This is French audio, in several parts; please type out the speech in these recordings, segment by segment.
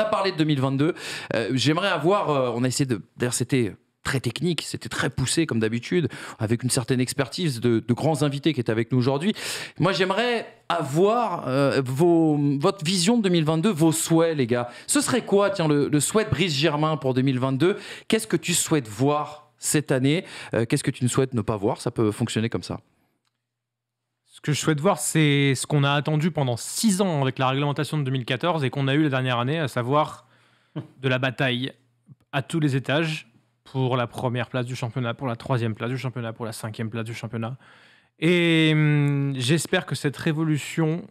a parlé de 2022. Euh, j'aimerais avoir, euh, on a essayé de, d'ailleurs c'était très technique, c'était très poussé comme d'habitude, avec une certaine expertise de, de grands invités qui est avec nous aujourd'hui. Moi, j'aimerais avoir euh, vos, votre vision de 2022, vos souhaits, les gars. Ce serait quoi, tiens, le, le souhait de Brice Germain pour 2022 Qu'est-ce que tu souhaites voir cette année Qu'est-ce que tu ne souhaites ne pas voir Ça peut fonctionner comme ça. Ce que je souhaite voir, c'est ce qu'on a attendu pendant six ans avec la réglementation de 2014 et qu'on a eu la dernière année, à savoir de la bataille à tous les étages pour la première place du championnat, pour la troisième place du championnat, pour la cinquième place du championnat. Et hum, j'espère que cette révolution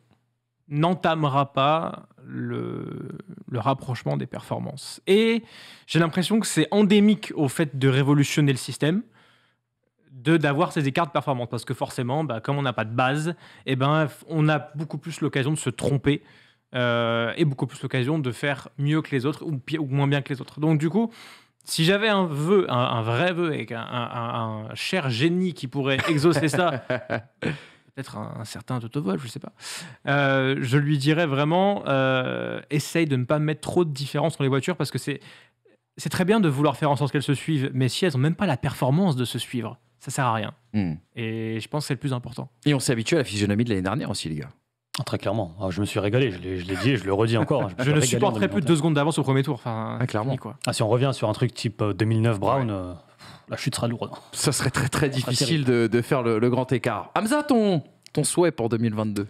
n'entamera pas le, rapprochement des performances. Et j'ai l'impression que c'est endémique au fait de révolutionner le système de d'avoir ces écarts de performance parce que forcément bah, comme on n'a pas de base et eh ben on a beaucoup plus l'occasion de se tromper euh, et beaucoup plus l'occasion de faire mieux que les autres ou, moins bien que les autres donc du coup si j'avais un vœu un, vrai vœu avec un, cher génie qui pourrait exaucer ça peut-être un, certain Totovol, je je sais pas euh, je lui dirais vraiment euh, essaye de ne pas mettre trop de différence sur les voitures parce que c'est c'est très bien de vouloir faire en sorte qu'elles se suivent, mais si elles n'ont même pas la performance de se suivre, ça sert à rien. Hmm. Et je pense que c'est le plus important. Et on s'est habitué à la physionomie de l'année dernière aussi, les gars. Ah, très clairement. Ah, je me suis régalé, je l'ai dit, et je le redis encore. Hein. Je, ne supporterai plus de deux secondes d'avance au premier tour. Ah, clairement. quoi. si on revient sur un truc type 2009 euh, Brown, euh, la chute sera lourde. Ça serait très très difficile de, faire le, grand écart. Hamza, ton, ton souhait pour 2022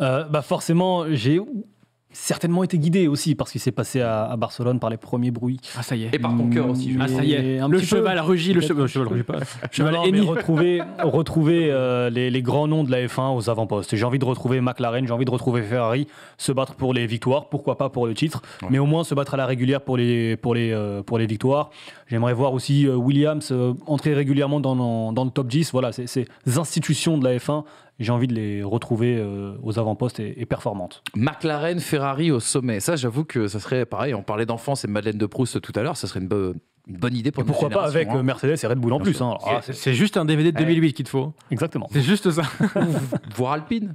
euh, bah Forcément, j'ai certainement été guidé aussi parce qu'il s'est passé à, Barcelone par les premiers bruits. Ah ça y est. Et par ton cœur aussi. ah ça Le cheval rugit. le cheval, rugit pas. Cheval retrouver, retrouver euh, les, grands noms de la F1 aux avant-postes. J'ai envie de retrouver McLaren, j'ai envie de retrouver Ferrari, se battre pour les victoires, pourquoi pas pour le titre, mais au moins se battre à la régulière pour les, pour les, euh, pour les victoires. J'aimerais voir aussi euh, Williams entrer régulièrement dans, le top 10. Voilà, ces institutions de la F1, j'ai envie de les retrouver euh, aux avant-postes et, performantes. McLaren, Ferrari au sommet. Ça, j'avoue que ça serait pareil. On parlait d'enfance et Madeleine de Proust tout à l'heure. Ça serait une, bonne idée pour et Pourquoi pas avec hein. euh, Mercedes et Red Bull en plus. Hein. c'est juste un DVD de 2008 qu'il te faut. Exactement. C'est juste ça. Voir Alpine.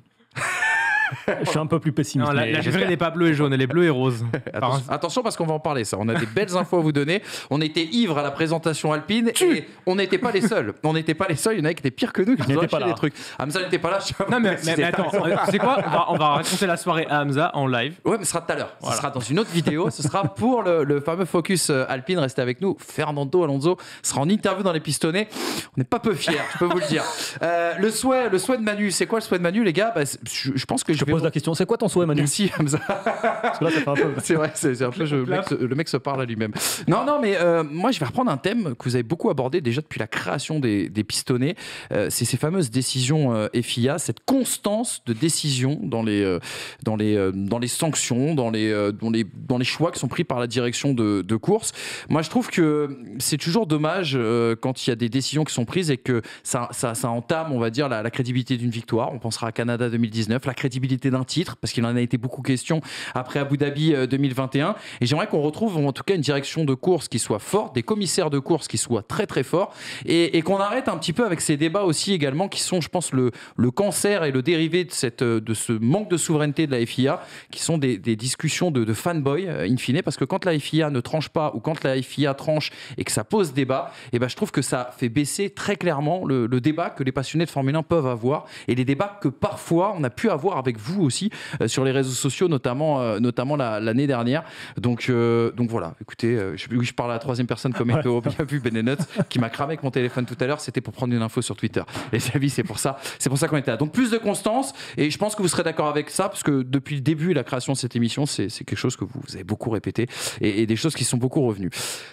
je suis un peu plus pessimiste. la, la vraie n'est pas bleue et jaune, elle est bleue et rose. Attention, parce qu'on va en parler, ça. On a des belles infos à vous donner. On était ivre à la présentation alpine et on n'était pas les seuls. On n'était pas les seuls. Il y en a qui étaient pires que nous qui nous ont des trucs. Hamza n'était pas là. Non, mais, attends, c'est euh, quoi on va, raconter la soirée à Hamza en live. Ouais, mais ce sera tout à l'heure. Ce sera dans une autre vidéo. Ce sera pour le, fameux focus euh, alpine. Restez avec nous. Fernando Alonso sera en interview dans les pistonnets. On n'est pas peu fiers, je peux vous le dire. Euh, le, souhait, le souhait de Manu, c'est quoi le souhait de Manu, les gars bah, je pense que je, pose la question. C'est quoi ton souhait, Manu Merci, Hamza. Parce que là, ça fait un peu. C'est vrai, c'est un peu. le, mec, se parle à lui-même. Non, non, mais euh, moi, je vais reprendre un thème que vous avez beaucoup abordé déjà depuis la création des, des pistonnets. Euh, c'est ces fameuses décisions euh, FIA, cette constance de décision dans les, dans les, dans les sanctions, dans les, dans, les, dans les choix qui sont pris par la direction de, de course. Moi, je trouve que c'est toujours dommage quand il y a des décisions qui sont prises et que ça, ça, entame, on va dire, la, la crédibilité d'une victoire. On pensera à Canada 2019, la crédibilité d'un titre, parce qu'il en a été beaucoup question après Abu Dhabi 2021. Euh, et j'aimerais qu'on retrouve en tout cas une direction de course qui soit forte, des commissaires de course qui soient très très forts, et, qu'on arrête un petit peu avec ces débats aussi également qui sont, je pense, le, le cancer et le dérivé de, cette, euh, de ce manque de souveraineté de la FIA, qui sont des, discussions de, fanboy, euh, in fine, parce que quand la FIA ne tranche pas ou quand la FIA tranche et que ça pose débat, et eh ben je trouve que ça fait baisser très clairement le, le débat que les passionnés de Formule 1 peuvent avoir et les débats que parfois on a pu avoir avec vous aussi euh, sur les réseaux sociaux, notamment, euh, notamment l'année dernière. Donc, euh, donc voilà, écoutez, je, je parle à la troisième personne comme étant bien vu Benenot, qui m'a cramé avec mon téléphone tout à l'heure, c'était pour prendre une info sur Twitter. Les amis, c'est pour ça, c'est pour ça qu'on était là. Donc plus de constance, et je pense que vous serez d'accord avec ça, parce que depuis le début la création de cette émission, c'est quelque chose que vous, avez beaucoup répété, et, des choses qui sont beaucoup revenues.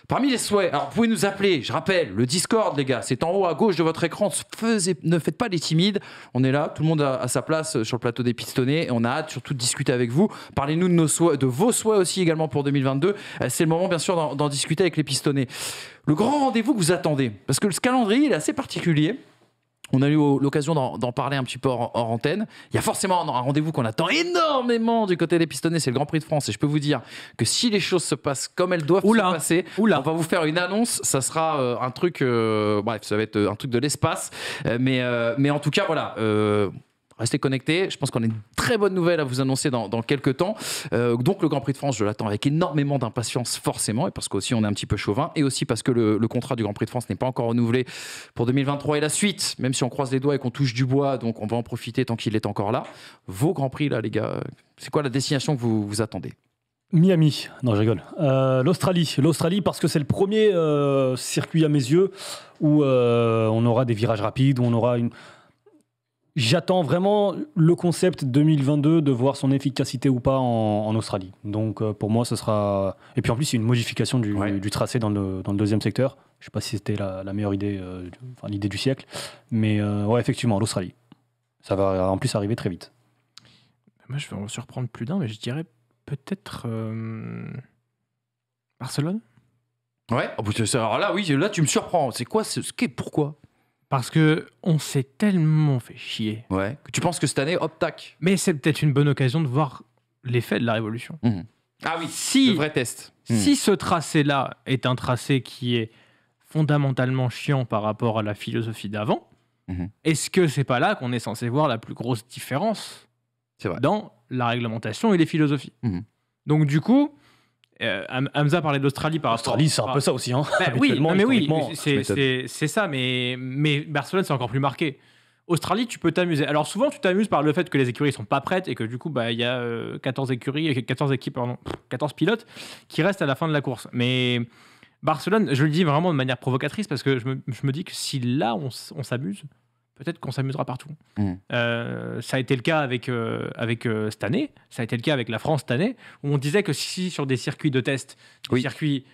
Parmi les souhaits, alors vous pouvez nous appeler, je rappelle, le Discord, les gars, c'est en haut à gauche de votre écran, ne faites pas les timides, on est là, tout le monde à sa place sur le plateau des on a hâte surtout de discuter avec vous. Parlez-nous de, vos souhaits aussi également pour 2022. Euh, c'est le moment bien sûr d'en discuter avec les pistonnés. Le grand rendez-vous que vous attendez, parce que le calendrier est assez particulier. On a eu l'occasion d'en parler un petit peu hors, antenne. Il y a forcément un rendez-vous qu'on attend énormément du côté des pistonnés, c'est le Grand Prix de France. Et je peux vous dire que si les choses se passent comme elles doivent se passer, on va vous faire une annonce. Ça sera euh, un truc, euh, bref, ça va être un truc de l'espace. mais en tout cas, voilà Restez connectés, je pense qu'on a une très bonne nouvelle à vous annoncer dans, quelques temps. Euh, donc le Grand Prix de France, je l'attends avec énormément d'impatience forcément, et parce qu'aussi on est un petit peu chauvin, et aussi parce que le, contrat du Grand Prix de France n'est pas encore renouvelé pour 2023 et la suite, même si on croise les doigts et qu'on touche du bois, donc on va en profiter tant qu'il est encore là. Vos Grands Prix là les gars, c'est quoi la destination que vous, vous attendez Miami, non je rigole. Euh, L'Australie, l'Australie parce que c'est le premier euh, circuit à mes yeux où on aura des virages rapides, où on aura une J'attends vraiment le concept 2022 de voir son efficacité ou pas en, Australie. Donc euh, pour moi, ce sera. Et puis en plus, c'est une modification du, tracé dans le, deuxième secteur. Je ne sais pas si c'était la, meilleure idée, euh, enfin, l'idée du siècle. Mais euh, ouais, effectivement, l'Australie. Ça va en plus arriver très vite. Moi, je vais en surprendre plus d'un, mais je dirais peut-être Barcelone. Ouais, oh, bah, alors là, oui, là, tu me surprends. C'est quoi ce, ce qu'est pourquoi parce que on s'est tellement fait chier. Ouais. Tu penses que cette année, hop, tac. Mais c'est peut-être une bonne occasion de voir l'effet de la révolution. Mhm. Ah oui, si, le vrai test. Mhm. Si ce tracé-là est un tracé qui est fondamentalement chiant par rapport à la philosophie d'avant, mhm. est-ce que c'est pas là qu'on est censé voir la plus grosse différence vrai. dans la réglementation et les philosophies Donc du coup, euh, Hamza parlait de l'Australie par L'Australie, c'est un peu ça aussi. Hein. Bah, oui, mais oui, c'est ça, mais, mais Barcelone, c'est encore plus marqué. Australie, tu peux t'amuser. Alors souvent, tu t'amuses par le fait que les écuries sont pas prêtes et que du coup, bah, il y a 14 euh, écuries, 14 euh, équipes, pardon, 14 pilotes qui restent à la fin de la course. Mais Barcelone, je le dis vraiment de manière provocatrice parce que je me, je me dis que si là, on, on s'abuse, peut-être qu'on s'amusera partout. Mmh. Euh, ça a été le cas avec, euh, avec euh, cette année, ça a été le cas avec la France cette année, où on disait que si sur des circuits de test, des circuits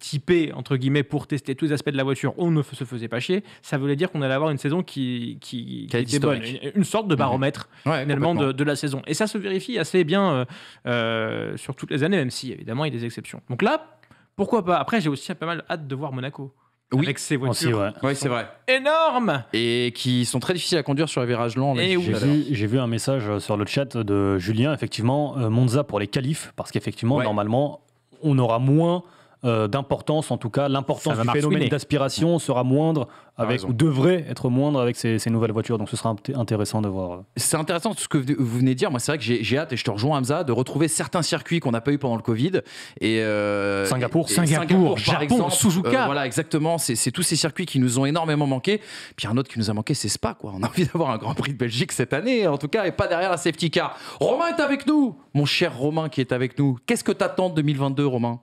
typés, entre guillemets, pour tester tous les aspects de la voiture, on ne se faisait pas chier, ça voulait dire qu'on allait avoir une saison qui, qui, qui était bonne, une, sorte de mmh. baromètre finalement de, de, la saison. Et ça se vérifie assez bien sur toutes les années, même si évidemment il y a des exceptions. Donc là, pourquoi pas Après, j'ai aussi pas mal hâte de voir Monaco. Oui. c'est vrai. Énorme Et qui sont très difficiles à conduire sur les virages lents. J'ai vu, un message euh, sur le chat de Julien, effectivement, euh, Monza pour les qualifs, parce qu'effectivement, normalement, on aura moins euh, d'importance, en tout cas, l'importance du phénomène d'aspiration sera moindre avec, ou devrait être moindre avec ces, nouvelles voitures. Donc ce sera intéressant de voir. C'est intéressant ce que vous venez de dire. Moi, c'est vrai que j'ai hâte, et je te rejoins, Hamza, de retrouver certains circuits qu'on n'a pas eu pendant le Covid. Et, euh, Singapour, Singapour, Japon, par euh, Suzuka. voilà, exactement. C'est tous ces circuits qui nous ont énormément manqué. Puis un autre qui nous a manqué, c'est Spa. Quoi. On a envie d'avoir un Grand Prix de Belgique cette année, en tout cas, et pas derrière la safety car. Romain est avec nous, mon cher Romain qui est avec nous. Qu'est-ce que t'attends de 2022, Romain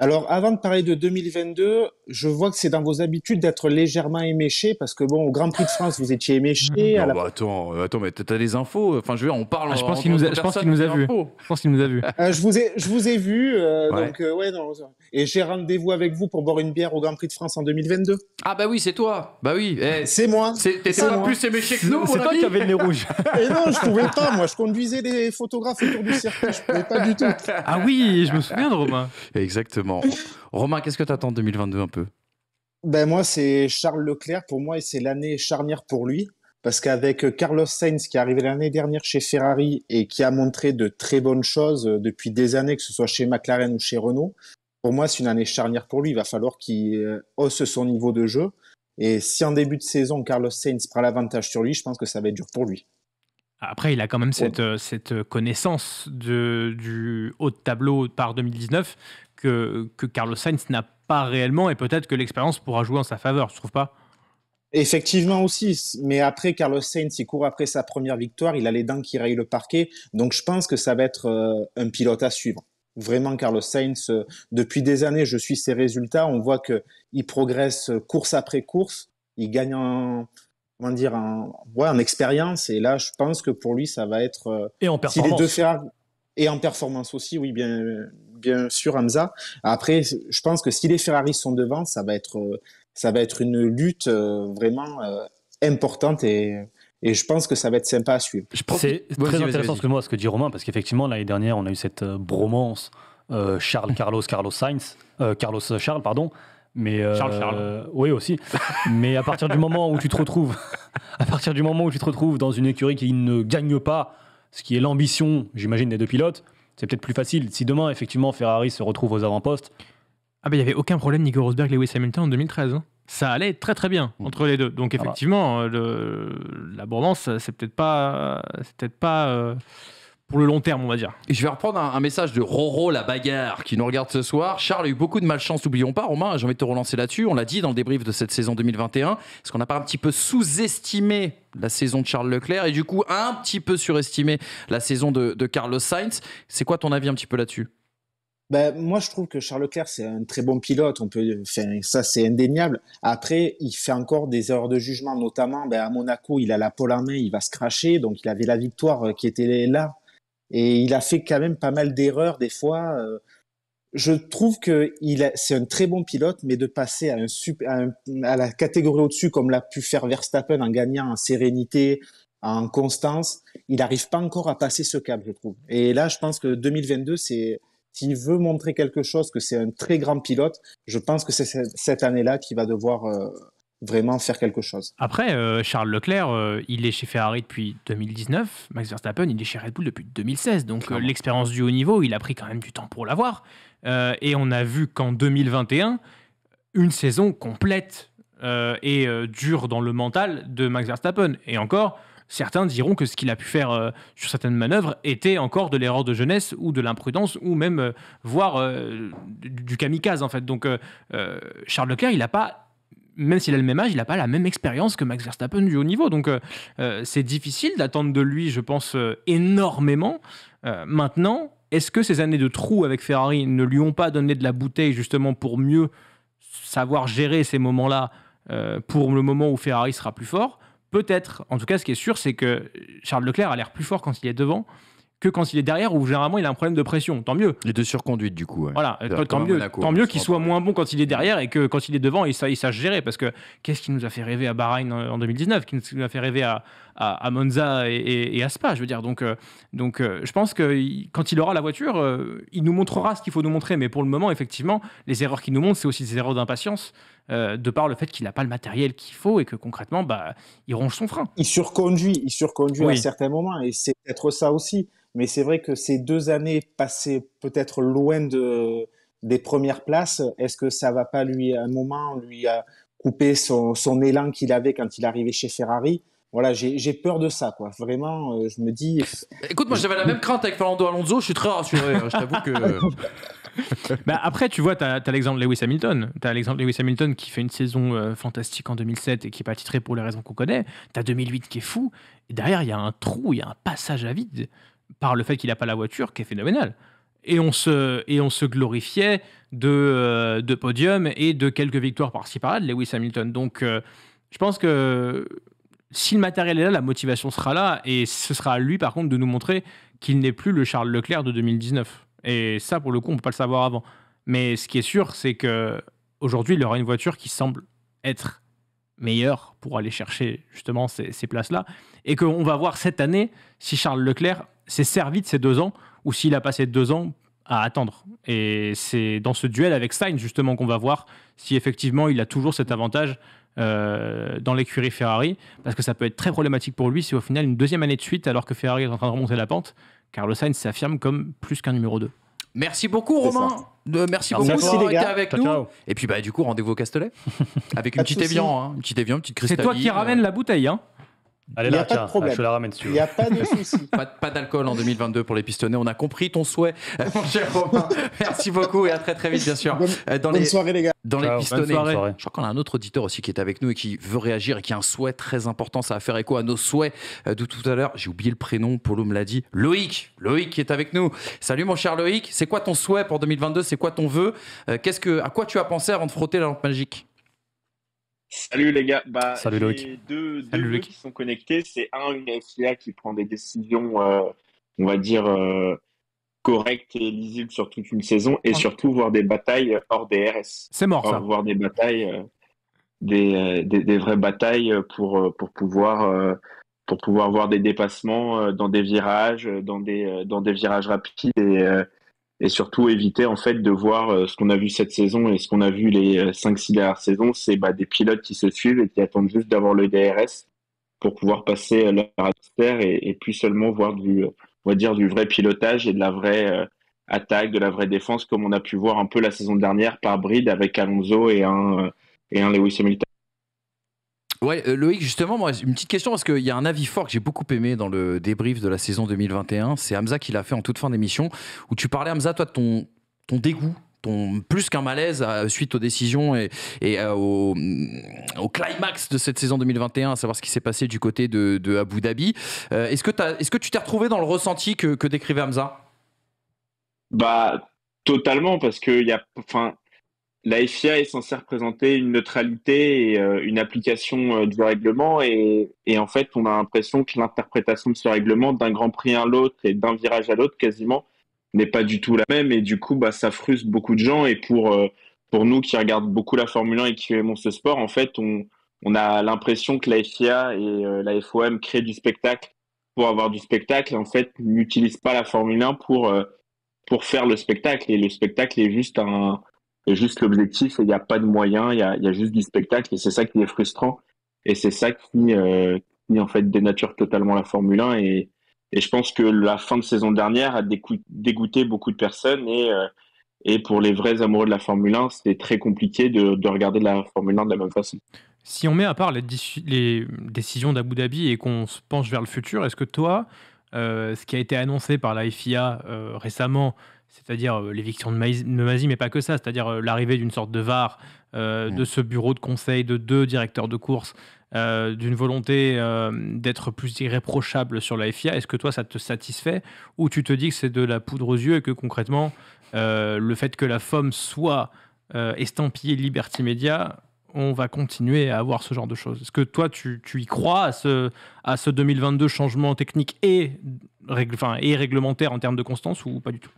alors, avant de parler de 2022, je vois que c'est dans vos habitudes d'être légèrement éméché, parce que bon, au Grand Prix de France, vous étiez éméché. Mmh. Non, bah, attends, euh, attends, mais t'as des infos euh, Enfin, je veux, on parle. Ah, je pense qu'il nous, a, vus. nous vu. Je pense qu'il nous a vu. Euh, je vous ai, je vous ai vu. Donc, ouais, non, et j'ai rendez-vous avec vous pour boire une bière au Grand Prix de France en 2022. Ah bah oui, c'est toi. Bah oui. Eh. c'est moi. T'étais pas moi. plus éméché que nous. C'est toi qui avais le nez rouge. et non, je pouvais pas. Moi, je conduisais des photographes autour du circuit. Je pouvais pas du tout. Ah oui, je me souviens de Romain. Exactement. Romain, qu'est-ce que tu attends de 2022 un peu ben moi, c'est Charles Leclerc. Pour moi, et c'est l'année charnière pour lui. Parce qu'avec Carlos Sainz, qui est arrivé l'année dernière chez Ferrari et qui a montré de très bonnes choses euh, depuis des années, que ce soit chez McLaren ou chez Renault, pour moi, c'est une année charnière pour lui. Il va falloir qu'il euh, hausse son niveau de jeu. Et si en début de saison, Carlos Sainz prend l'avantage sur lui, je pense que ça va être dur pour lui. Après, il a quand même cette, euh, cette, connaissance de, du haut de tableau par 2019 que, Carlos Sainz n'a pas réellement et peut-être que l'expérience pourra jouer en sa faveur, tu trouves pas Effectivement aussi, mais après Carlos Sainz, il court après sa première victoire, il a les dents qui rayent le parquet, donc je pense que ça va être euh, un pilote à suivre. Vraiment, Carlos Sainz, euh, depuis des années, je suis ses résultats, on voit que il progresse euh, course après course, il gagne en, comment dire, en expérience, et là, je pense que pour lui, ça va être... et en performance. Et en performance aussi, oui, bien, bien sûr, Hamza. Après, je pense que si les Ferrari sont devant, ça va être, euh, ça va être une lutte euh, vraiment euh, importante et, et je pense que ça va être sympa à suivre. C'est très intéressant ce que moi, ce que dit Romain, parce qu'effectivement l'année dernière, on a eu cette bromance Charles Carlos Carlos Sainz Carlos Charles pardon. Mais Charles Charles. oui aussi. Mais à partir du moment où tu te retrouves, à partir du moment où tu te retrouves dans une écurie qui ne gagne pas, ce qui est l'ambition, j'imagine, des deux pilotes, c'est peut-être plus facile. Si demain, effectivement, Ferrari se retrouve aux avant-postes. Ah, ben il n'y avait aucun problème, Nico Rosberg, Lewis Hamilton en 2013. Hein. Ça allait très très bien mm. entre les deux. Donc, ah bah. effectivement, euh, l'abondance, c'est peut-être pas. Euh, être pour le long terme, on va dire. Et je vais reprendre un, message de Roro la bagarre qui nous regarde ce soir. Charles a eu beaucoup de malchance, n'oublions pas. Romain, j'ai envie de te relancer là-dessus. On l'a dit dans le débrief de cette saison 2021. Est-ce qu'on n'a pas un petit peu sous-estimé la saison de Charles Leclerc et du coup un petit peu surestimé la saison de, Carlos Sainz C'est quoi ton avis un petit peu là-dessus ben, moi, je trouve que Charles Leclerc, c'est un très bon pilote. On peut, faire ça, c'est indéniable. Après, il fait encore des erreurs de jugement, notamment ben, à Monaco, il a la pole en main, il va se cracher. Donc, il avait la victoire euh, qui était là et il a fait quand même pas mal d'erreurs des fois. Euh. Je trouve que il c'est un très bon pilote, mais de passer à, un, à, à la catégorie au-dessus, comme l'a pu faire Verstappen en gagnant en sérénité, en constance, il n'arrive pas encore à passer ce cap, je trouve. Et là, je pense que 2022, c'est s'il veut montrer quelque chose, que c'est un très grand pilote, je pense que c'est cette année-là qu'il va devoir euh, vraiment faire quelque chose. Après, euh, Charles Leclerc, euh, il est chez Ferrari depuis 2019. Max Verstappen, il est chez Red Bull depuis 2016. Donc euh, l'expérience du haut niveau, il a pris quand même du temps pour l'avoir. et on a vu qu'en 2021, une saison complète et dure dans le mental de Max Verstappen. Et encore, certains diront que ce qu'il a pu faire sur certaines manœuvres était encore de l'erreur de jeunesse ou de l'imprudence ou même voir voire du, kamikaze en fait. Donc Charles Leclerc, il n'a pas même s'il a le même âge, il n'a pas la même expérience que Max Verstappen du haut niveau. Donc euh, euh, c'est difficile d'attendre de lui, je pense, euh, énormément. maintenant, est-ce que ces années de trou avec Ferrari ne lui ont pas donné de la bouteille justement pour mieux savoir gérer ces moments-là pour le moment où Ferrari sera plus fort Peut-être. En tout cas, ce qui est sûr, c'est que Charles Leclerc a l'air plus fort quand il est devant quand il est derrière ou généralement il a un problème de pression. Tant mieux. Les de surconduite du coup. Voilà, tant, mieux, tant mieux qu'il soit moins bon quand il est derrière et que quand il est devant, il sache gérer. Parce que qu'est-ce qui nous a fait rêver à Bahreïn en 2019 Qui nous a fait rêver à, à, Monza et, à Spa. Je veux dire, donc, euh, donc euh, je pense que quand il aura la voiture, euh, il nous montrera ce qu'il faut nous montrer. Mais pour le moment, effectivement, les erreurs qu'il nous montre, c'est aussi des erreurs d'impatience, de par le fait qu'il n'a pas le matériel qu'il faut et que concrètement, bah, il ronge son frein. Il surconduit, il surconduit à certains moments, et c'est peut-être ça aussi. Mais c'est vrai que ces deux années passées peut-être loin de, des premières places, est-ce que ça va pas lui, à un moment, lui couper son, son élan qu'il avait quand il arrivait chez Ferrari voilà, j'ai peur de ça, quoi. Vraiment, euh, je me dis. Euh, écoute, moi j'avais la même crainte avec Fernando Alonso, je suis très rassuré. Hein, je t'avoue que. Bah, après, tu vois, tu as, l'exemple l'exemple Lewis Hamilton. Tu as l'exemple Lewis Hamilton qui fait une saison euh, fantastique en 2007 et qui n'est pas titré pour les raisons qu'on connaît. Tu as 2008 qui est fou. Et derrière, il y a un trou, il y a un passage à vide par le fait qu'il n'a pas la voiture qui est phénoménal. Et on se, et on se glorifiait de, de podium et de quelques victoires par-ci par de Lewis Hamilton. Donc, je pense que si le matériel est là, la motivation sera là, et ce sera à lui, par contre, de nous montrer qu'il n'est plus le Charles Leclerc de 2019. Et ça, pour le coup, on ne peut pas le savoir avant. Mais ce qui est sûr, c'est que aujourd'hui, il aura une voiture qui semble être meilleure pour aller chercher justement ces, places-là, et qu'on va voir cette année si Charles Leclerc s'est servi de ces deux ans ou s'il a passé deux ans à attendre. Et c'est dans ce duel avec Sainz justement qu'on va voir si effectivement il a toujours cet avantage euh, dans l'écurie Ferrari, parce que ça peut être très problématique pour lui si au final, une deuxième année de suite, alors que Ferrari est en train de remonter la pente, Carlos Sainz s'affirme comme plus qu'un numéro 2. Merci beaucoup, Romain. De, merci beaucoup d'avoir avec nous. Et puis, bah, du coup, rendez-vous au Castellet. avec hein. une petite, évian, une petite Evian, une petite C'est toi qui ramènes ramène euh. la bouteille, hein Allez là, tiens, je la ramène Il n'y a pas de souci. pas, d'alcool en 2022 pour les Pistonnets, On a compris ton souhait, mon cher Romain. Merci beaucoup et à très très vite, bien sûr. Euh, dans les, soirée, les gars. Dans les Je crois qu'on a un autre auditeur aussi qui est avec nous et qui veut réagir et qui a un souhait très important. Ça va faire écho à nos souhaits euh, de tout à l'heure. J'ai oublié le prénom, Polo me l'a dit. Loïc. Loïc qui est avec nous. Salut, mon cher Loïc. C'est quoi ton souhait pour 2022 C'est quoi ton vœu euh, Qu'est-ce que, À quoi tu as pensé avant de frotter la lampe magique Salut les gars. Bah, Deux, qui sont connectés. C'est un, une FIA qui prend des décisions, euh, on va dire, euh, correctes et lisibles sur toute une saison et surtout voir des batailles hors des RS. C'est mort ça. Voir des batailles, euh, des, des, des, vraies batailles pour, pour pouvoir. pour pouvoir voir des dépassements dans des virages, dans des, dans des virages rapides et, et surtout éviter en fait de voir euh, ce qu'on a vu cette saison et ce qu'on a vu les 5-6 euh, dernières saisons, c'est bah, des pilotes qui se suivent et qui attendent juste d'avoir le DRS pour pouvoir passer euh, leur adversaire et, puis seulement voir du, on va dire, du vrai pilotage et de la vraie attaque, de la vraie défense, comme on a pu voir un peu la saison dernière par bride avec Alonso et un, et un Lewis Hamilton. Ouais, euh, Loïc, justement, moi, une petite question, parce qu'il y a un avis fort que j'ai beaucoup aimé dans le débrief de la saison 2021. C'est Hamza qui l'a fait en toute fin d'émission, où tu parlais, Hamza, toi, de ton, dégoût ton, plus qu'un malaise euh, suite aux décisions et, euh, au, climax de cette saison 2021, à savoir ce qui s'est passé du côté de, Abu Dhabi. est-ce, que tu t'es retrouvé dans le ressenti que, décrivait Hamza Bah, totalement, parce que y a, la FIA est censée représenter une neutralité et euh, une application euh, du règlement et, en fait on a l'impression que l'interprétation de ce règlement d'un grand prix à l'autre et d'un virage à l'autre quasiment n'est pas du tout la même et du coup bah, ça frustre beaucoup de gens et pour, euh, pour nous qui regardent beaucoup la Formule 1 et qui aimons ce sport en fait on, a l'impression que la FIA et la FOM créent du spectacle pour avoir du spectacle et en fait n'utilisent pas la Formule 1 pour, pour faire le spectacle et le spectacle est juste un juste l'objectif il n'y a pas de moyens, il y a, juste du spectacle et c'est ça qui est frustrant et c'est ça qui, euh, en fait dénature totalement la Formule 1 et, je pense que la fin de saison dernière a dégoûté beaucoup de personnes et, euh, et pour les vrais amoureux de la Formule 1 c'était très compliqué de, regarder la Formule 1 de la même façon. Si on met à part les, décisions d'Abu Dhabi et qu'on se penche vers le futur, est-ce que toi, euh, ce qui a été annoncé par la FIA récemment, c'est-à-dire euh, l'éviction de Mazi, mais pas que ça, c'est-à-dire euh, l'arrivée d'une sorte de VAR, euh, mm. de ce bureau de conseil, de deux directeurs de course, d'une volonté d'être plus irréprochable sur la FIA. Est-ce que toi, ça te satisfait ou tu te dis que c'est de la poudre aux yeux et que concrètement, le fait que la FOM soit estampillée Liberty Media, on va continuer à avoir ce genre de choses Est-ce que toi, tu, y crois à ce, 2022 changement technique et, et réglementaire en termes de constance ou pas du tout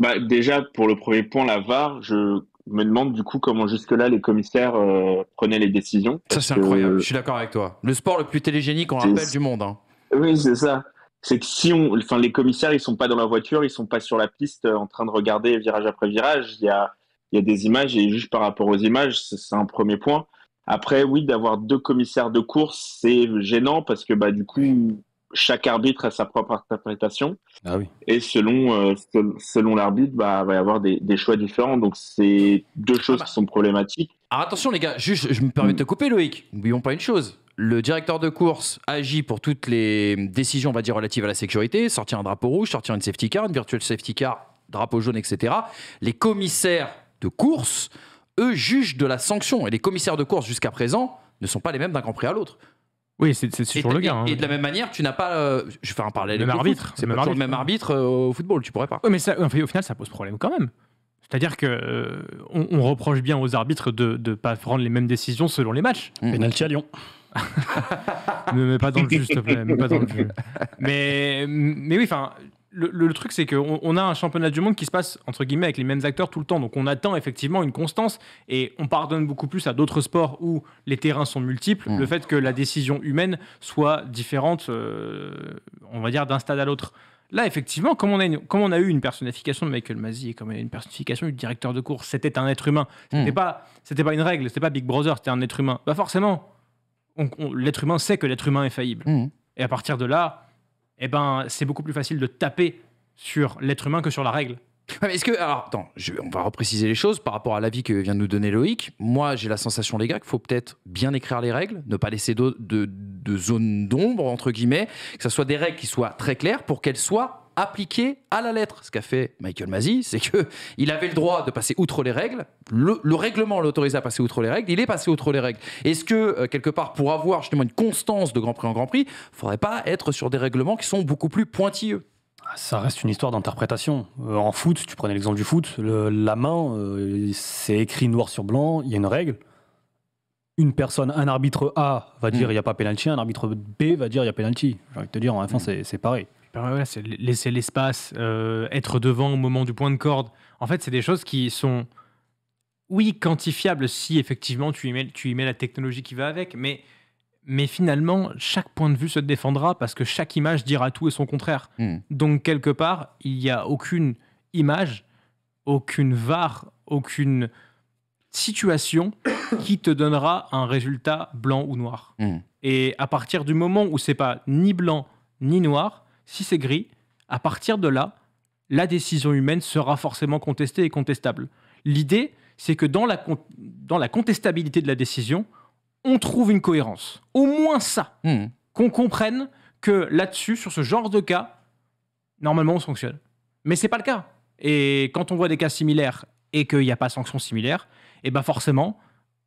bah, déjà, pour le premier point, la VAR, je me demande du coup comment jusque-là les commissaires euh, prenaient les décisions. Ça, c'est incroyable, je suis d'accord avec toi. Le sport le plus télégénique, on l'appelle, du monde. Hein. Oui, c'est ça. C'est que si on, enfin, les commissaires, ils sont pas dans la voiture, ils ne sont pas sur la piste euh, en train de regarder virage après virage. Il y a, a des images et juste par rapport aux images, c'est un premier point. Après, oui, d'avoir deux commissaires de course, c'est gênant parce que bah, du coup, chaque arbitre a sa propre interprétation. Ah et selon, euh, selon l'arbitre, bah, va y avoir des, choix différents. Donc, c'est deux ah choses bah. qui sont problématiques. Alors, attention, les gars, je me permets de te couper, Loïc. N'oublions pas une chose. Le directeur de course agit pour toutes les décisions, on va dire, relatives à la sécurité sortir un drapeau rouge, sortir une safety car, une virtual safety car, drapeau jaune, etc. Les commissaires de course, eux, jugent de la sanction. Et les commissaires de course, jusqu'à présent, ne sont pas les mêmes d'un grand prix à l'autre. Oui, c'est toujours le gars. Et, de la même manière, tu n'as pas. Euh, je je faire un parallèle. Le même arbitre. C'est même toujours le même arbitre euh, au football, tu pourrais pas. Oui, mais ça, au final, ça pose problème quand même. C'est-à-dire que euh, on, reproche bien aux arbitres de ne pas prendre les mêmes décisions selon les matchs. Mmh. Penalty à Lyon. ne mets pas dans le jeu, s'il te plaît. Mais, mais oui, enfin, le, truc, c'est qu'on a un championnat du monde qui se passe, entre guillemets, avec les mêmes acteurs tout le temps. Donc on attend effectivement une constance et on pardonne beaucoup plus à d'autres sports où les terrains sont multiples. Mm. Le fait que la décision humaine soit différente, euh, on va dire, d'un stade à l'autre. Là, effectivement, comme on, a eu une personnification de Michael Masi et comme on a une personnification du directeur de course, c'était un être humain. C'était mm. pas, pas une règle, c'était pas Big Brother, c'était un être humain. Bah forcément, l'être humain sait que l'être humain est faillible. Mm. Et à partir de là, eh ben, c'est beaucoup plus facile de taper sur l'être humain que sur la règle. est-ce que. Alors, attends, on va repréciser les choses par rapport à l'avis que vient de nous donner Loïc. Moi, j'ai la sensation, les gars, qu'il faut peut-être bien écrire les règles, ne pas laisser de, de, de zone d'ombre, entre guillemets, que ce soit des règles qui soient très claires pour qu'elles soient appliqué à la lettre. Ce qu'a fait Michael Mazzi, c'est que il avait le droit de passer outre les règles. Le, règlement l'autorisait à passer outre les règles. Il est passé outre les règles. Est-ce que, euh, quelque part, pour avoir justement une constance de Grand Prix en Grand Prix, il faudrait pas être sur des règlements qui sont beaucoup plus pointilleux ah, ça reste une histoire d'interprétation. Euh, en foot, tu prenais l'exemple du foot, la main, euh, c'est écrit noir sur blanc, il y a une règle. Une personne, un arbitre A va dire hmm. il y n'y a pas pénalty, un arbitre B va dire il y a pénalty. J'ai envie de te dire, en f hmm. c'est pareil. Bah c'est laisser l'espace, euh, être devant au moment du point de corde. En fait, c'est des choses qui sont, oui, quantifiables si effectivement tu y mets, tu la technologie qui va avec, mais, mais finalement, chaque point de vue se défendra parce que chaque image dira tout et son contraire. Hmm. Donc, quelque part, il n'y a aucune image, aucune VAR, aucune situation qui te donnera un résultat blanc ou noir. Hmm. Et à partir du moment où c'est pas ni blanc ni noir, si c'est gris, à partir de là, la décision humaine sera forcément contestée et contestable. L'idée, c'est que dans la, dans la contestabilité de la décision, on trouve une cohérence. Au moins ça. Hmm. Qu'on comprenne que là-dessus, sur ce genre de cas, normalement, on sanctionne. Mais c'est pas le cas. Et quand on voit des cas similaires et qu'il n'y a pas de sanction similaire, et eh ben forcément,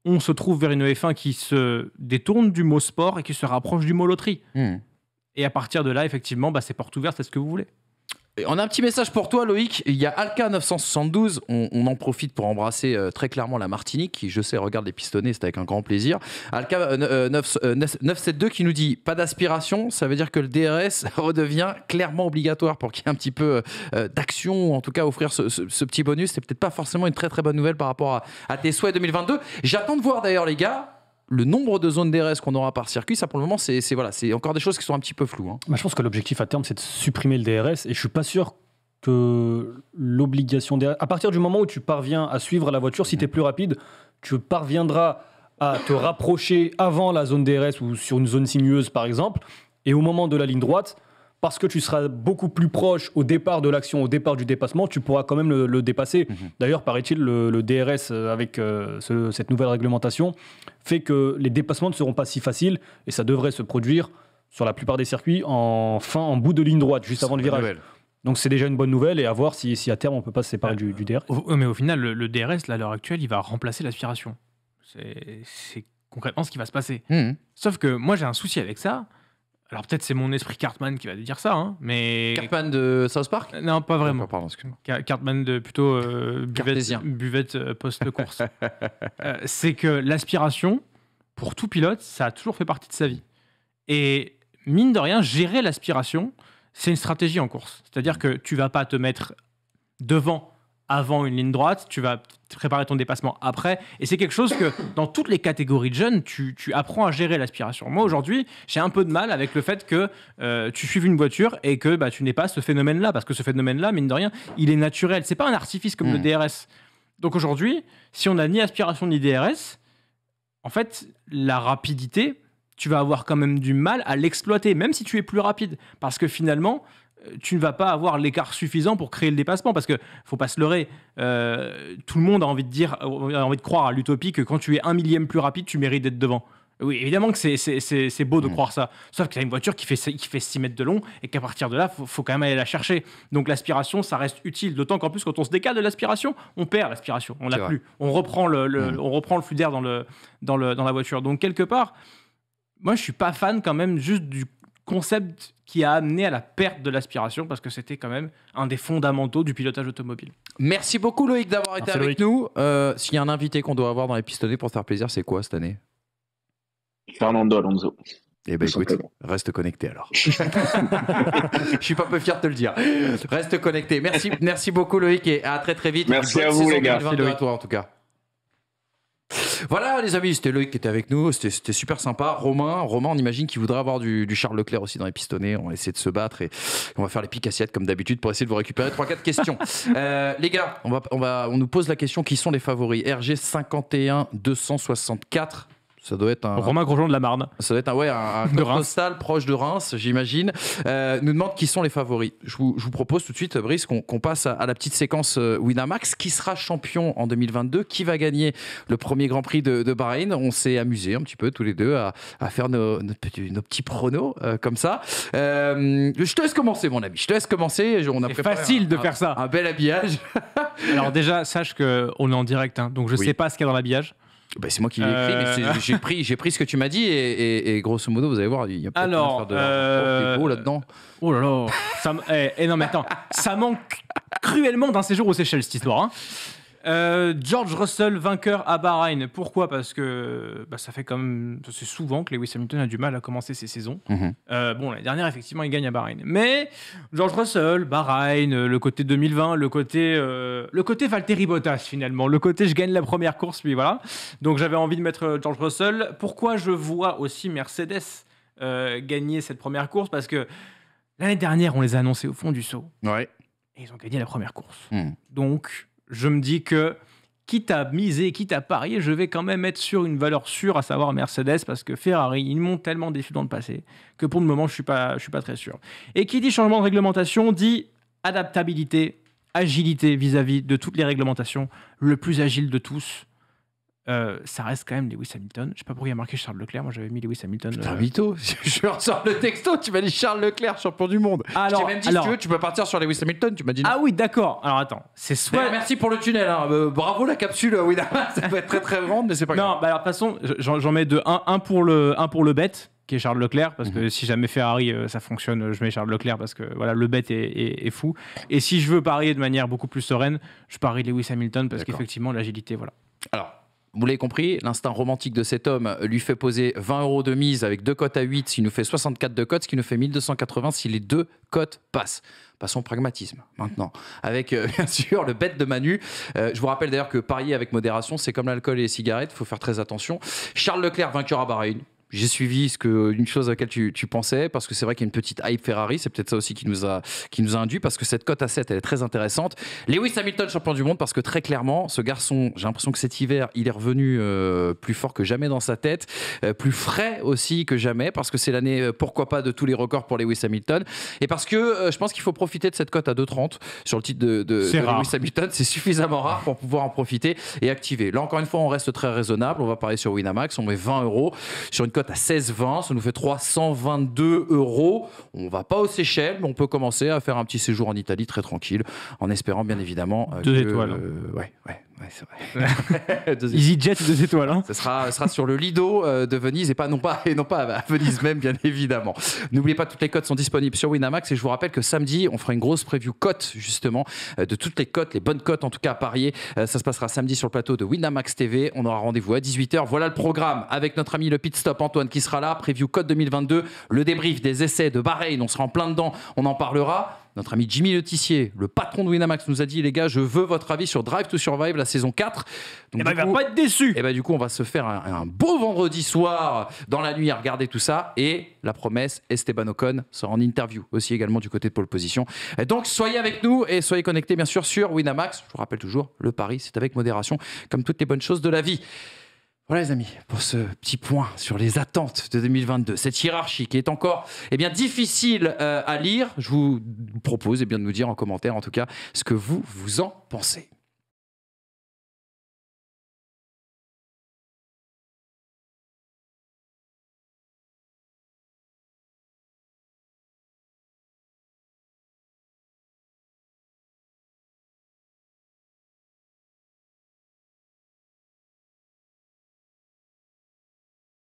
on se trouve vers une F1 qui se détourne du mot sport et qui se rapproche du mot loterie. Hmm. Et à partir de là, effectivement, bah, c'est porte ouverte, c'est ce que vous voulez. Et on a un petit message pour toi, Loïc. Il y a Alka972. On, on en profite pour embrasser euh, très clairement la Martinique, qui, je sais, regarde les pistonnés, c'est avec un grand plaisir. Alka972 euh, euh, qui nous dit Pas d'aspiration, ça veut dire que le DRS redevient clairement obligatoire pour qu'il y ait un petit peu d'action, en tout cas offrir ce, petit bonus. C'est peut-être pas forcément une très très bonne nouvelle par rapport à, à tes souhaits 2022. J'attends de voir d'ailleurs, les gars, le nombre de zones DRS qu'on aura par circuit, ça pour le moment, c'est voilà, encore des choses qui sont un petit peu floues. Hein. Bah, je pense que l'objectif à terme, c'est de supprimer le DRS, et je suis pas sûr que l'obligation À partir du moment où tu parviens à suivre la voiture, si tu es plus rapide, tu parviendras à te rapprocher avant la zone DRS ou sur une zone sinueuse, par exemple, et au moment de la ligne droite, parce que tu seras beaucoup plus proche au départ de l'action, au départ du dépassement, tu pourras quand même le, dépasser. Mhm. D'ailleurs, paraît-il, le, DRS euh, avec euh, cette nouvelle réglementation fait que les dépassements ne seront pas si faciles et ça devrait se produire sur la plupart des circuits en fin, en bout de ligne droite, juste avant le virage. Donc c'est déjà une bonne nouvelle et à voir si, à terme on peut pas se séparer du, du, DRS. mais au final, le, DRS, là, à l'heure actuelle, il va remplacer l'aspiration. C'est concrètement ce qui va se passer. Mmh. Sauf que moi j'ai un souci avec ça, alors peut-être c'est mon esprit Cartman qui va dire ça, hein, mais... Cartman de South Park Non, pas vraiment. Oh, pardon, excuse-moi. Cartman de plutôt euh, buvette, buvette euh, post-course. Euh, c'est que l'aspiration, pour tout pilote, ça a toujours fait partie de sa vie. Et mine de rien, gérer l'aspiration, c'est une stratégie en course. C'est-à-dire que tu vas pas te mettre devant avant une ligne droite, tu vas préparer ton dépassement après. Et c'est quelque chose que dans toutes les catégories de jeunes, tu, apprends à gérer l'aspiration. Moi aujourd'hui, j'ai un peu de mal avec le fait que euh, tu suives une voiture et que bah, tu n'es pas ce phénomène-là, parce que ce phénomène-là, mine de rien, il est naturel. C'est pas un artifice comme le mm. DRS. Donc aujourd'hui, si on n'a ni aspiration ni DRS, en fait, la rapidité, tu vas avoir quand même du mal à l'exploiter, même si tu es plus rapide, parce que finalement, tu ne vas pas avoir l'écart suffisant pour créer le dépassement parce que faut pas se leurrer. Euh, tout le monde a envie de dire, a envie de croire à l'utopie que quand tu es un millième plus rapide, tu mérites d'être devant. Oui, évidemment que c'est beau de mm. croire ça. Sauf que tu as une voiture qui fait, qui fait 6 mètres de long et qu'à partir de là, faut, faut quand même aller la chercher. Donc l'aspiration, ça reste utile. D'autant qu'en plus, quand on se décale de l'aspiration, on perd l'aspiration. On l'a plus. On reprend le, mm. on reprend le flux d'air dans, le, dans, le, dans la voiture. Donc quelque part, moi, je suis pas fan quand même juste du, concept qui a amené à la perte de l'aspiration parce que c'était quand même un des fondamentaux du pilotage automobile. Merci beaucoup Loïc d'avoir été avec nous. Euh, s'il y a un invité qu'on doit avoir dans les pistonnets pour faire plaisir, c'est quoi cette année Fernando Alonso. Eh ben écoute, reste connecté alors. je suis pas peu fier de te le dire. Reste connecté. Merci, merci beaucoup Loïc et à très très vite. Merci à vous les gars. Merci en tout cas. Voilà, les amis, c'était Loïc qui était avec nous. C'était super sympa. Romain, Romain, on imagine qu'il voudrait avoir du, Charles Leclerc aussi dans les pistonnets. On va essayer de se battre et on va faire les piques assiettes comme d'habitude pour essayer de vous récupérer 3-4 questions. Euh, les gars, on, va, on, va, on nous pose la question qui sont les favoris RG 51 264. Ça doit être un. Romain Grosjean de la Marne. Ça doit être un, ouais, un, un de proche de Reims, j'imagine. Euh, nous demande qui sont les favoris. Je vous, propose tout de suite, Brice, qu'on passe à, la petite séquence euh, Winamax. Qui sera champion en 2022 Qui va gagner le premier Grand Prix de, Bahreïn On s'est amusés un petit peu tous les deux à, faire nos, petits, pronos euh, comme ça. je te laisse commencer, mon ami. Je te laisse commencer. On a facile de faire ça. Un bel habillage. Alors, déjà, sache qu'on est en direct, hein, donc je ne sais pas ce qu'il y a dans l'habillage. Bah, c'est moi qui l'ai écrit, euh. j'ai pris, j'ai pris ce que tu m'as dit et, grosso modo, vous allez voir, il y a pas Alors, de euh, là-dedans. Oh là là, ça, eh, eh, non mais attends, ça manque cruellement d'un séjour aux Seychelles cette histoire. Hein. Euh, George Russell, vainqueur à Bahreïn. Pourquoi Parce que bah, ça fait comme... C'est souvent que Lewis Hamilton a du mal à commencer ses saisons. Mhm. Euh, bon, la dernière, effectivement, il gagne à Bahreïn. Mais George Russell, Bahreïn, euh, le côté 2020, le côté, le côté Valtteri Bottas, finalement. Le côté je gagne la première course, puis voilà. Donc j'avais envie de mettre George Russell. Pourquoi je vois aussi Mercedes gagner cette première course Parce que l'année dernière, on les a annoncés au fond du saut. Ouais. Et ils ont gagné la première course. Hmm. Donc je me dis que quitte à miser, quitte à parier, je vais quand même être sur une valeur sûre, à savoir Mercedes, parce que Ferrari, ils m'ont tellement déçu dans le passé que pour le moment, je ne suis, pas, très sûr. Et qui dit changement de réglementation dit adaptabilité, agilité vis à -vis de toutes les réglementations, le plus agile de tous, euh, ça reste quand même Lewis Hamilton. Je sais pas pourquoi il y a marqué Charles Leclerc. Moi, j'avais mis Lewis Hamilton. Putain, euh... mytho. je ressors le texto. Tu m'as dit Charles Leclerc, champion du monde. Alors, même dit, si tu veux, tu peux partir sur Lewis Hamilton. Tu m'as dit Ah oui, d'accord. Alors, attends. C'est soit. Merci pour le tunnel. Hein. Euh, bravo la capsule, euh, oui, Ça peut être très, très grande, mais c'est pas grave. Non, bah, alors, de toute façon, j'en mets de Un, pour le, pour le bête qui est Charles Leclerc, parce que mhm. si jamais Ferrari ça fonctionne, je mets Charles Leclerc parce que voilà, le bête est, fou. Et si je veux parier de manière beaucoup plus sereine, je parie Lewis Hamilton parce qu'effectivement, l'agilité, voilà. Alors, vous l'avez compris, l'instinct romantique de cet homme lui fait poser 20 euros de mise avec deux cotes à 8, s'il nous fait 64 de cotes, ce qui nous fait 1280 si les deux cotes passent. Passons au pragmatisme maintenant, avec euh, bien sûr le bête de Manu. Euh, je vous rappelle d'ailleurs que parier avec modération, c'est comme l'alcool et les cigarettes, il faut faire très attention. Charles Leclerc, vainqueur à Bahreïn, j'ai suivi ce que, une chose à laquelle tu, tu pensais, parce que c'est vrai qu'il y a une petite hype Ferrari, c'est peut-être ça aussi qui nous, a, qui nous a induit, parce que cette cote à 7, elle est très intéressante. Lewis Hamilton, champion du monde, parce que très clairement, ce garçon, j'ai l'impression que cet hiver, il est revenu euh, plus fort que jamais dans sa tête, euh, plus frais aussi que jamais, parce que c'est l'année, euh, pourquoi pas, de tous les records pour Lewis Hamilton, et parce que je pense qu'il faut profiter de cette cote à 2,30 sur le titre de, de, de Lewis Hamilton, c'est suffisamment rare pour pouvoir en profiter et activer. Là, encore une fois, on reste très raisonnable, on va parler sur Winamax, on met 20 euros sur une cote à à 16,20. Ça nous fait 322 euros. On va pas aux Seychelles, mais on peut commencer à faire un petit séjour en Italie très tranquille, en espérant bien évidemment. Euh, Deux étoiles. Oui, euh, ouais, Ouais, c'est EasyJet, deux étoiles. Hein. Ça sera, sera sur le Lido euh, de Venise et pas non pas, et non pas à Venise même, bien évidemment. N'oubliez pas, toutes les cotes sont disponibles sur Winamax et je vous rappelle que samedi, on fera une grosse preview cote, justement, euh, de toutes les cotes, les bonnes cotes en tout cas à parier. Euh, ça se passera samedi sur le plateau de Winamax TV. On aura rendez-vous à 18h. Voilà le programme avec notre ami le pit stop Antoine qui sera là. Preview cote 2022, le débrief des essais de Bahreïn. On sera en plein dedans, on en parlera. Notre ami Jimmy Le le patron de Winamax, nous a dit les gars, je veux votre avis sur Drive to Survive, la saison 4. Donc, et eh ben, va pas être déçu. Et eh bah, ben, du coup, on va se faire un, beau vendredi soir dans la nuit à regarder tout ça. Et la promesse, Esteban Ocon sera en interview aussi également du côté de Pole Position. donc, soyez avec nous et soyez connectés, bien sûr, sur Winamax. Je vous rappelle toujours, le pari, c'est avec modération, comme toutes les bonnes choses de la vie. Voilà les amis, pour ce petit point sur les attentes de 2022, cette hiérarchie qui est encore eh bien, difficile euh, à lire, je vous propose eh bien, de nous dire en commentaire en tout cas ce que vous vous en pensez.